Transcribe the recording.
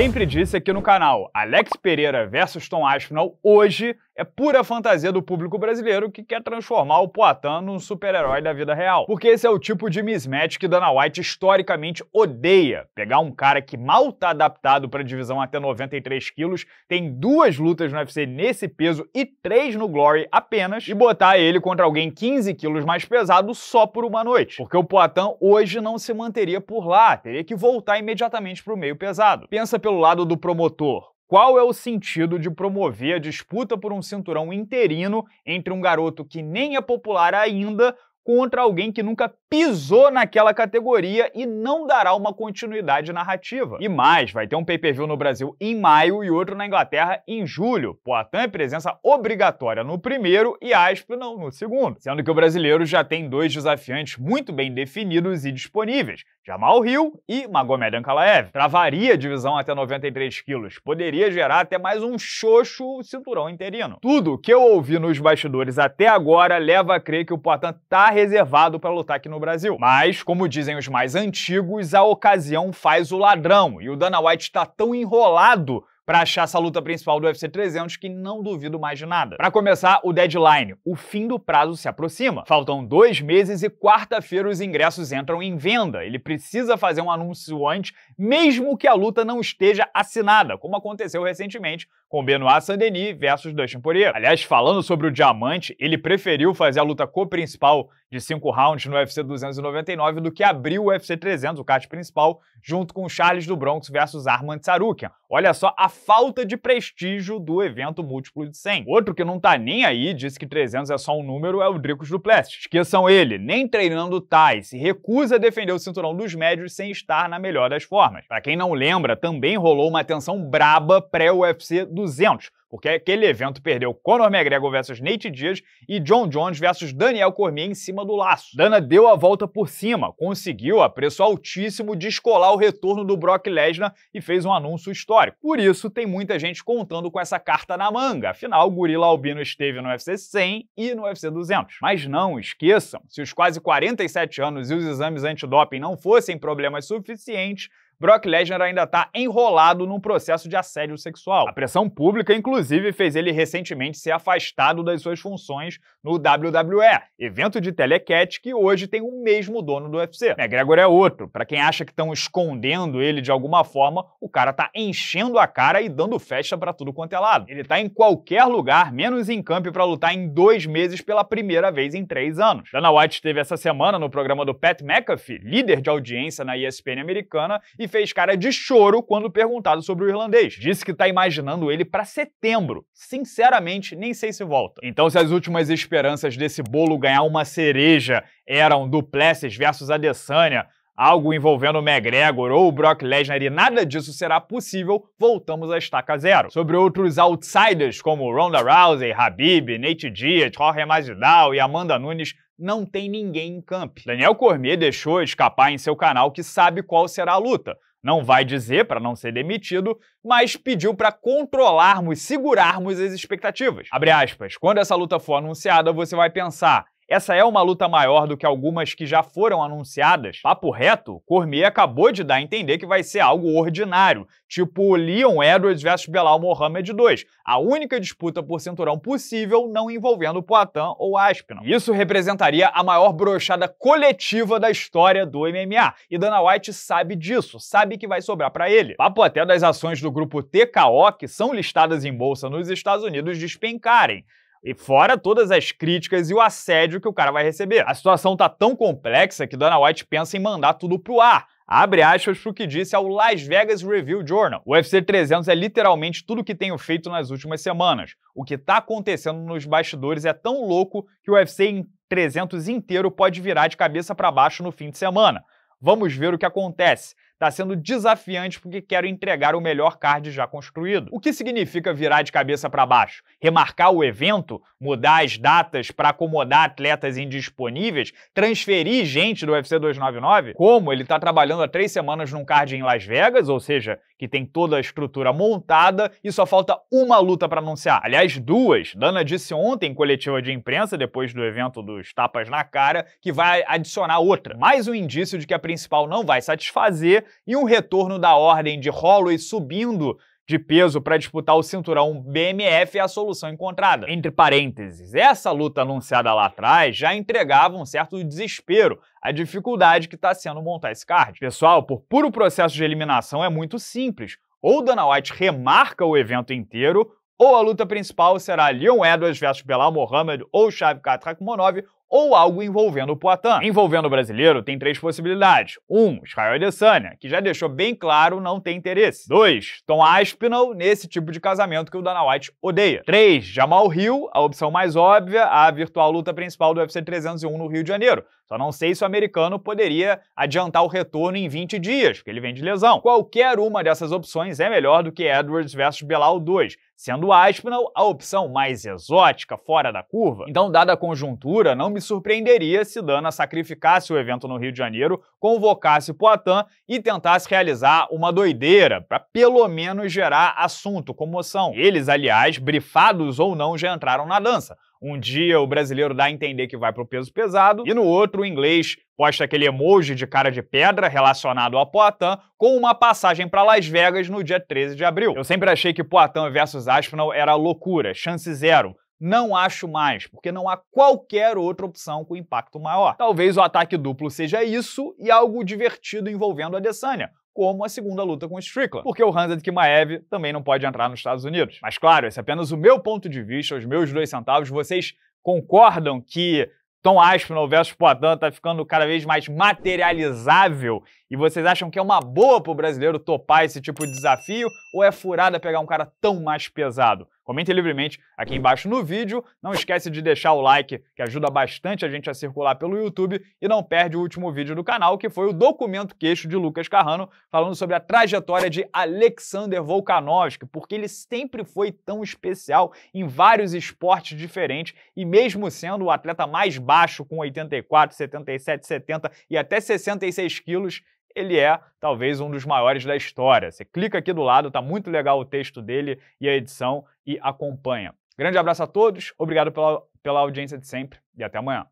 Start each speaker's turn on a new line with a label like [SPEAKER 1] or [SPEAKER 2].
[SPEAKER 1] sempre disse aqui no canal, Alex Pereira versus Tom Aspinall, hoje é pura fantasia do público brasileiro que quer transformar o Poitin num super-herói da vida real. Porque esse é o tipo de mismatch que Dana White historicamente odeia. Pegar um cara que mal tá adaptado para divisão até 93 quilos, tem duas lutas no UFC nesse peso e três no Glory apenas, e botar ele contra alguém 15 quilos mais pesado só por uma noite. Porque o Poitin hoje não se manteria por lá, teria que voltar imediatamente pro meio pesado. Pensa pelo lado do promotor. Qual é o sentido de promover a disputa por um cinturão interino entre um garoto que nem é popular ainda contra alguém que nunca pisou naquela categoria e não dará uma continuidade narrativa. E mais, vai ter um pay-per-view no Brasil em maio e outro na Inglaterra em julho. Poitin é presença obrigatória no primeiro e Asp não no segundo, sendo que o brasileiro já tem dois desafiantes muito bem definidos e disponíveis, Jamal Hill e Magomed Ankalaev. Travaria a divisão até 93 quilos, poderia gerar até mais um xoxo cinturão interino. Tudo que eu ouvi nos bastidores até agora leva a crer que o Poitin tá reservado para lutar aqui no Brasil. Mas, como dizem os mais antigos, a ocasião faz o ladrão, e o Dana White está tão enrolado para achar essa luta principal do UFC 300 que não duvido mais de nada. Para começar, o deadline, o fim do prazo se aproxima. Faltam dois meses e quarta-feira os ingressos entram em venda. Ele precisa fazer um anúncio antes, mesmo que a luta não esteja assinada, como aconteceu recentemente com Benoit Saint-Denis versus Dustin Poirier. Aliás, falando sobre o diamante, ele preferiu fazer a luta co-principal de cinco rounds no UFC 299 do que abriu o UFC 300, o card principal, junto com Charles do Bronx versus Arman Tsarukian. Olha só a falta de prestígio do evento múltiplo de 100. Outro que não tá nem aí, disse que 300 é só um número, é o Dricos Duplessis. Esqueçam ele, nem treinando Thai, se recusa a defender o cinturão dos médios sem estar na melhor das formas. Para quem não lembra, também rolou uma tensão braba pré-UFC 200 porque aquele evento perdeu Conor McGregor versus Nate Diaz e John Jones versus Daniel Cormier em cima do laço. Dana deu a volta por cima, conseguiu a preço altíssimo descolar o retorno do Brock Lesnar e fez um anúncio histórico. Por isso, tem muita gente contando com essa carta na manga, afinal, o gorila albino esteve no UFC 100 e no UFC 200. Mas não esqueçam, se os quase 47 anos e os exames antidoping não fossem problemas suficientes, Brock Lesnar ainda está enrolado num processo de assédio sexual. A pressão pública, inclusive, fez ele recentemente ser afastado das suas funções no WWE, evento de telecatch que hoje tem o mesmo dono do UFC. McGregor é outro. Para quem acha que estão escondendo ele de alguma forma, o cara tá enchendo a cara e dando festa para tudo quanto é lado. Ele tá em qualquer lugar, menos em campo, para lutar em dois meses pela primeira vez em três anos. Dana White esteve essa semana no programa do Pat McAfee, líder de audiência na ESPN americana, e fez cara de choro quando perguntado sobre o irlandês. Disse que tá imaginando ele para setembro. Sinceramente, nem sei se volta. Então, se as últimas esperanças desse bolo ganhar uma cereja eram Duplessis versus Adesanya, algo envolvendo o McGregor ou o Brock Lesnar e nada disso será possível, voltamos à estaca zero. Sobre outros outsiders como Ronda Rousey, Habib, Nate Diaz, Jorge Masvidal e Amanda Nunes, não tem ninguém em campo. Daniel Cormier deixou escapar em seu canal que sabe qual será a luta. Não vai dizer para não ser demitido, mas pediu para controlarmos, segurarmos as expectativas. Abre aspas. Quando essa luta for anunciada, você vai pensar: essa é uma luta maior do que algumas que já foram anunciadas. Papo reto, Cormier acabou de dar a entender que vai ser algo ordinário, tipo Leon Edwards vs Belal Mohamed II, a única disputa por cinturão possível não envolvendo Poitin ou Aspinall. Isso representaria a maior brochada coletiva da história do MMA, e Dana White sabe disso, sabe que vai sobrar para ele. Papo até das ações do grupo TKO, que são listadas em bolsa nos Estados Unidos, despencarem. E fora todas as críticas e o assédio que o cara vai receber. A situação tá tão complexa que Dana White pensa em mandar tudo pro ar. Abre aspas pro que disse ao Las Vegas Review Journal. O UFC 300 é literalmente tudo que tenho feito nas últimas semanas. O que tá acontecendo nos bastidores é tão louco que o UFC 300 inteiro pode virar de cabeça para baixo no fim de semana. Vamos ver o que acontece está sendo desafiante porque quero entregar o melhor card já construído. O que significa virar de cabeça para baixo? Remarcar o evento? Mudar as datas para acomodar atletas indisponíveis? Transferir gente do UFC 299? Como ele está trabalhando há três semanas num card em Las Vegas, ou seja, que tem toda a estrutura montada e só falta uma luta para anunciar. Aliás, duas. Dana disse ontem em coletiva de imprensa, depois do evento dos tapas na cara, que vai adicionar outra. Mais um indício de que a principal não vai satisfazer e um retorno da ordem de Holloway subindo de peso para disputar o cinturão BMF é a solução encontrada. Entre parênteses, essa luta anunciada lá atrás já entregava um certo desespero, a dificuldade que está sendo montar esse card. Pessoal, por puro processo de eliminação é muito simples. Ou Dana White remarca o evento inteiro, ou a luta principal será Leon Edwards versus Belal Mohamed ou Shavkat Rakhmonov, ou algo envolvendo o Poitin. Envolvendo o brasileiro, tem três possibilidades. Um, Israel Adesanya, que já deixou bem claro não tem interesse. Dois, Tom Aspinall, nesse tipo de casamento que o Dana White odeia. Três, Jamal Hill, a opção mais óbvia, a virtual luta principal do UFC 301 no Rio de Janeiro só não sei se o americano poderia adiantar o retorno em 20 dias, porque ele vem de lesão. Qualquer uma dessas opções é melhor do que Edwards versus Belal 2, sendo Aspinall a opção mais exótica, fora da curva. Então, dada a conjuntura, não me surpreenderia se Dana sacrificasse o evento no Rio de Janeiro, convocasse Poitin e tentasse realizar uma doideira, para pelo menos gerar assunto, comoção. Eles, aliás, brifados ou não, já entraram na dança. Um dia o brasileiro dá a entender que vai para o peso pesado, e no outro o inglês posta aquele emoji de cara de pedra relacionado a Poitin com uma passagem para Las Vegas no dia 13 de abril. Eu sempre achei que Poitin versus Aspinall era loucura, chance zero. Não acho mais, porque não há qualquer outra opção com impacto maior. Talvez o ataque duplo seja isso e algo divertido envolvendo a Adesanya, como a segunda luta com Strickland, porque o Hamzat Kimaev também não pode entrar nos Estados Unidos. Mas claro, esse é apenas o meu ponto de vista, os meus dois centavos. Vocês concordam que Tom Aspinall versus Poitin está ficando cada vez mais materializável e vocês acham que é uma boa pro brasileiro topar esse tipo de desafio ou é furada pegar um cara tão mais pesado? Comente livremente aqui embaixo no vídeo. Não esquece de deixar o like, que ajuda bastante a gente a circular pelo YouTube. E não perde o último vídeo do canal, que foi o documento queixo de Lucas Carrano, falando sobre a trajetória de Alexander Volkanovski, porque ele sempre foi tão especial em vários esportes diferentes. E mesmo sendo o atleta mais baixo, com 84, 77, 70 e até 66 quilos, ele é talvez um dos maiores da história. Você clica aqui do lado, tá muito legal o texto dele e a edição e acompanha. Grande abraço a todos, obrigado pela, pela audiência de sempre e até amanhã.